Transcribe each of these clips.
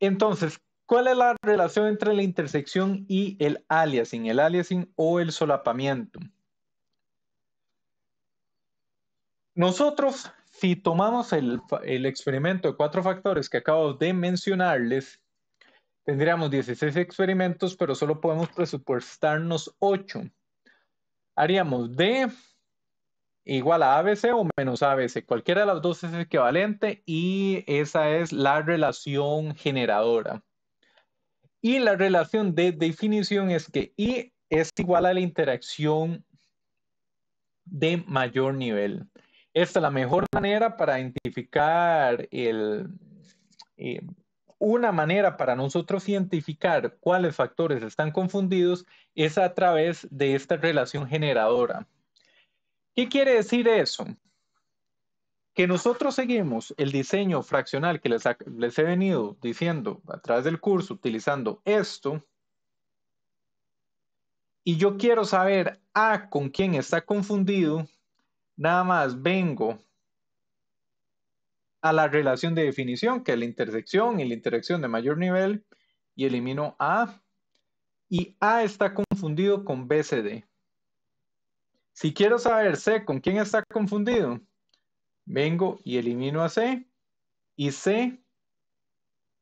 Entonces, ¿cuál es la relación entre la intersección y el aliasing? El aliasing o el solapamiento. Nosotros, si tomamos el, experimento de cuatro factores que acabo de mencionarles, tendríamos 16 experimentos, pero solo podemos presupuestarnos 8. Haríamos D igual a ABC o menos ABC. Cualquiera de las dos es equivalente y esa es la relación generadora. Y la relación de definición es que I es igual a la interacción de mayor nivel. Esta es la mejor manera para identificar el... Eh, una manera para nosotros identificar cuáles factores están confundidos es a través de esta relación generadora. ¿Qué quiere decir eso? Que nosotros seguimos el diseño fraccional que les, he venido diciendo a través del curso utilizando esto. Y yo quiero saber A con quién está confundido. Nada más vengo a la relación de definición, que es la intersección y la intersección de mayor nivel, y elimino A. Y A está confundido con BCD. Si quiero saber C con quién está confundido, vengo y elimino a C y C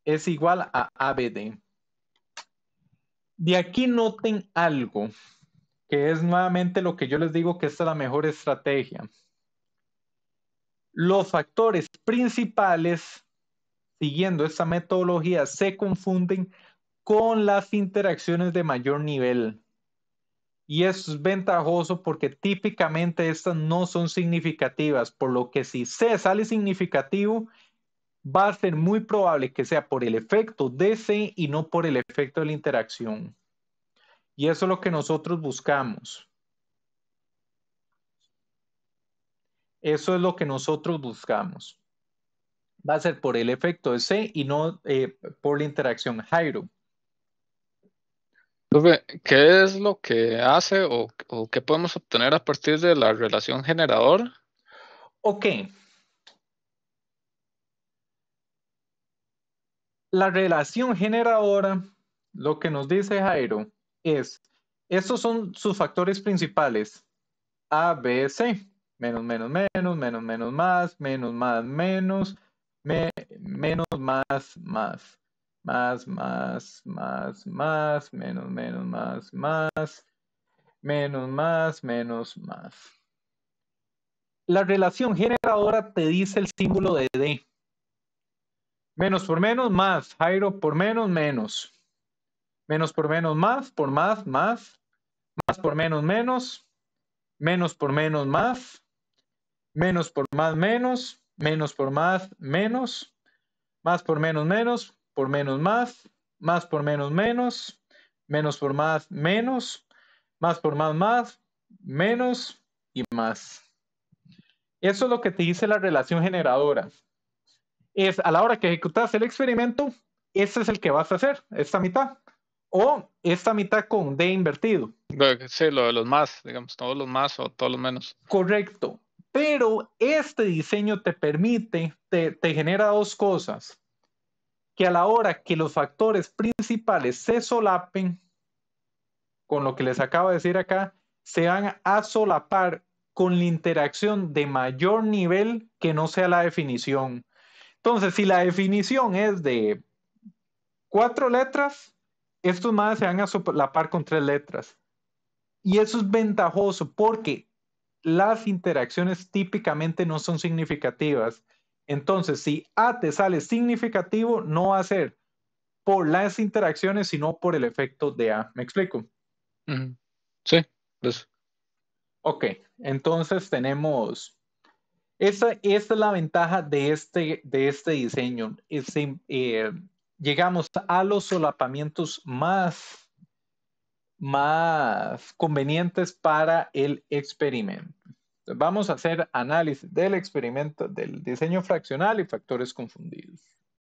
es igual a ABD. De aquí noten algo, que es nuevamente lo que yo les digo que es la mejor estrategia. Los factores principales, siguiendo esta metodología, se confunden con las interacciones de mayor nivel y es ventajoso porque típicamente estas no son significativas, por lo que si C sale significativo, va a ser muy probable que sea por el efecto de C y no por el efecto de la interacción. Y eso es lo que nosotros buscamos. Eso es lo que nosotros buscamos. Va a ser por el efecto de C y no eh, por la interacción Jairo. ¿Qué es lo que hace o, qué podemos obtener a partir de la relación generadora? Ok. La relación generadora, lo que nos dice Jairo, es, estos son sus factores principales. A, B, C. Menos, menos, menos, menos, menos, más, menos, más, menos, menos, más, más más, más, más, más, menos, menos, más, más, menos, más, menos, más. La relación generadora te dice el símbolo de D. Menos por menos, más. Jairo por menos, menos. Menos por menos, más. Por más, más. Más por menos, menos. Menos por menos, más. Menos por más, menos. Menos por más, menos. Más por menos, menos por menos más, más por menos menos, menos por más menos, más por más más, menos y más. Eso es lo que te dice la relación generadora. Es a la hora que ejecutas el experimento, este es el que vas a hacer, esta mitad. O esta mitad con D invertido. Sí, lo de los más, digamos, todos los más o todos los menos. Correcto. Pero este diseño te permite, te genera dos cosas que a la hora que los factores principales se solapen, con lo que les acabo de decir acá, se van a solapar con la interacción de mayor nivel que no sea la definición. Entonces, si la definición es de cuatro letras, estos más se van a solapar con tres letras. Y eso es ventajoso porque las interacciones típicamente no son significativas. Entonces, si A te sale significativo, no va a ser por las interacciones, sino por el efecto de A. ¿Me explico? Sí, pues. Ok, entonces tenemos. Esta, es la ventaja de este, de este diseño. Eh, llegamos a los solapamientos más, más convenientes para el experimento. Vamos a hacer análisis del experimento del diseño fraccional y factores confundidos.